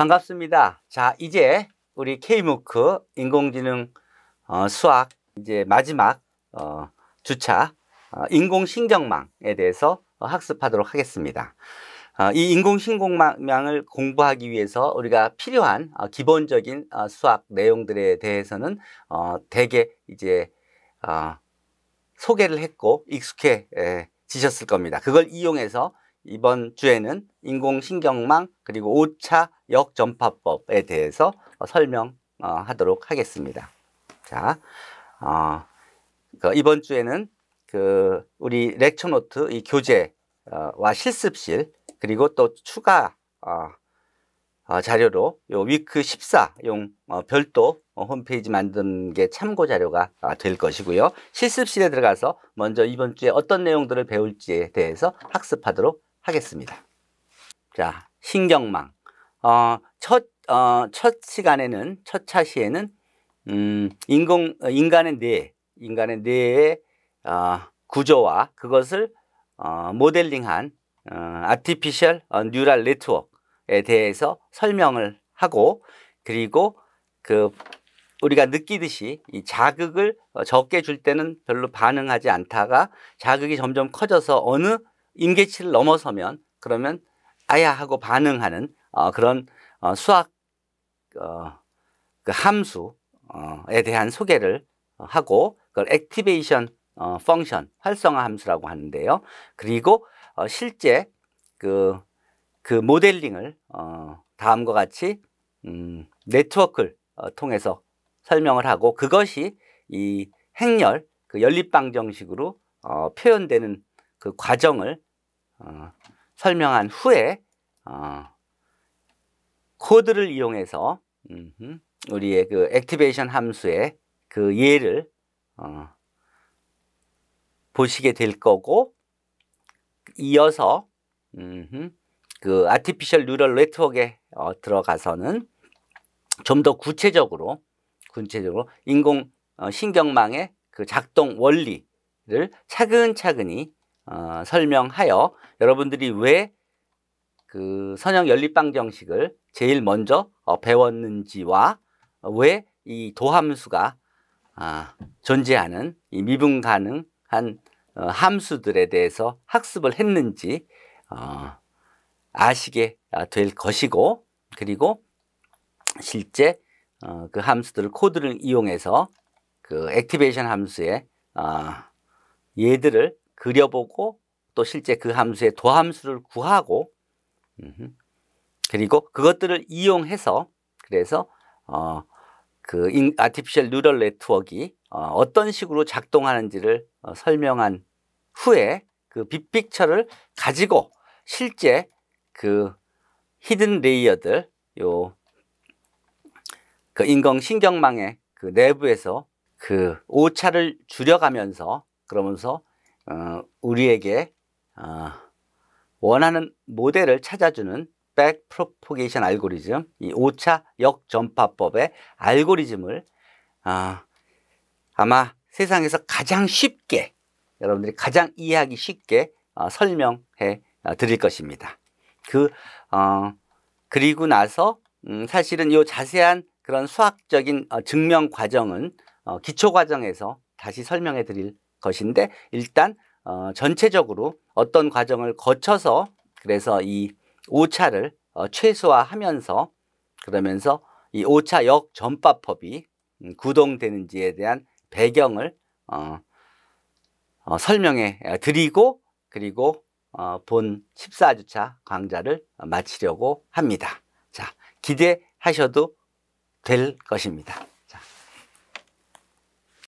반갑습니다. 자, 이제 우리 K무크 인공지능 어, 수학 이제 마지막 어, 주차 어, 인공신경망에 대해서 어, 학습하도록 하겠습니다. 어, 이 인공신경망을 공부하기 위해서 우리가 필요한 어, 기본적인 어, 수학 내용들에 대해서는 어, 대개 이제 어, 소개를 했고 익숙해지셨을 겁니다. 그걸 이용해서 이번 주에는 인공신경망 그리고 5차 역전파법에 대해서 설명하도록 하겠습니다. 자, 어, 그 이번 주에는 그 우리 렉처 노트 이 교재와 실습실 그리고 또 추가 어, 어 자료로 요 위크 14용 어, 별도 홈페이지 만든 게 참고 자료가 아, 될 것이고요. 실습실에 들어가서 먼저 이번 주에 어떤 내용들을 배울지에 대해서 학습하도록 하겠습니다. 자, 신경망. 어, 첫, 어, 첫 시간에는, 첫 차시에는, 음, 인공, 어, 인간의 뇌, 인간의 뇌의 어, 구조와 그것을 어, 모델링한 어, Artificial 어, Neural Network에 대해서 설명을 하고 그리고 그 우리가 느끼듯이 이 자극을 어, 적게 줄 때는 별로 반응하지 않다가 자극이 점점 커져서 어느 임계치를 넘어서면 그러면 아야 하고 반응하는 어, 그런 어, 수학 어, 그 함수에 어, 대한 소개를 하고 그걸 액티베이션 어, 펑션 활성화 함수라고 하는데요. 그리고 어, 실제 그, 그 모델링을 어, 다음과 같이 음, 네트워크를 어, 통해서 설명을 하고 그것이 이 행렬 그 연립방 정식으로 어, 표현되는 그 과정을 어, 설명한 후에 어, 코드를 이용해서 음 우리의 그 액티베이션 함수의 그 예를 어, 보시게 될 거고 이어서 음흠, 그 아티피셜 뉴럴 네트워크에 어, 들어가서는 좀 더 구체적으로 구체적으로 인공 어, 신경망의 그 작동 원리를 차근차근히 어, 설명하여 여러분들이 왜 그 선형 연립방 정식을 제일 먼저 어, 배웠는지와 왜 이 도함수가 아, 존재하는 이 미분 가능한 어, 함수들에 대해서 학습을 했는지 어, 아시게 아, 될 것이고 그리고 실제 어, 그 함수들을 코드를 이용해서 그 액티베이션 함수의 어, 예들을 그려보고 또 실제 그 함수의 도함수를 구하고 그리고 그것들을 이용해서 그래서 어, 그 아티피셜 뉴럴 네트워크가 어, 떤 식으로 작동하는지를 어, 설명한 후에 그 빅픽처를 가지고 실제 그 히든 레이어들 요 그 인공 신경망의 그 내부에서 그 오차를 줄여가면서 그러면서 어, 우리에게 어, 원하는 모델을 찾아주는 백 프로포게이션 알고리즘, 이 5차 역전파법의 알고리즘을 어, 아마 세상에서 가장 쉽게 여러분들이 가장 이해하기 쉽게 어, 설명해 어, 드릴 것입니다. 그 어, 그리고 나서 음, 사실은 이 자세한 그런 수학적인 어, 증명 과정은 어, 기초 과정에서 다시 설명해 드릴 것인데 일단 어, 전체적으로 어떤 과정을 거쳐서 그래서 이 오차를 어, 최소화하면서 그러면서 이 오차역 전파법이 음, 구동되는지에 대한 배경을 어, 어, 설명해 드리고 그리고 어, 본 14주차 강좌를 마치려고 합니다. 자, 기대하셔도 될 것입니다.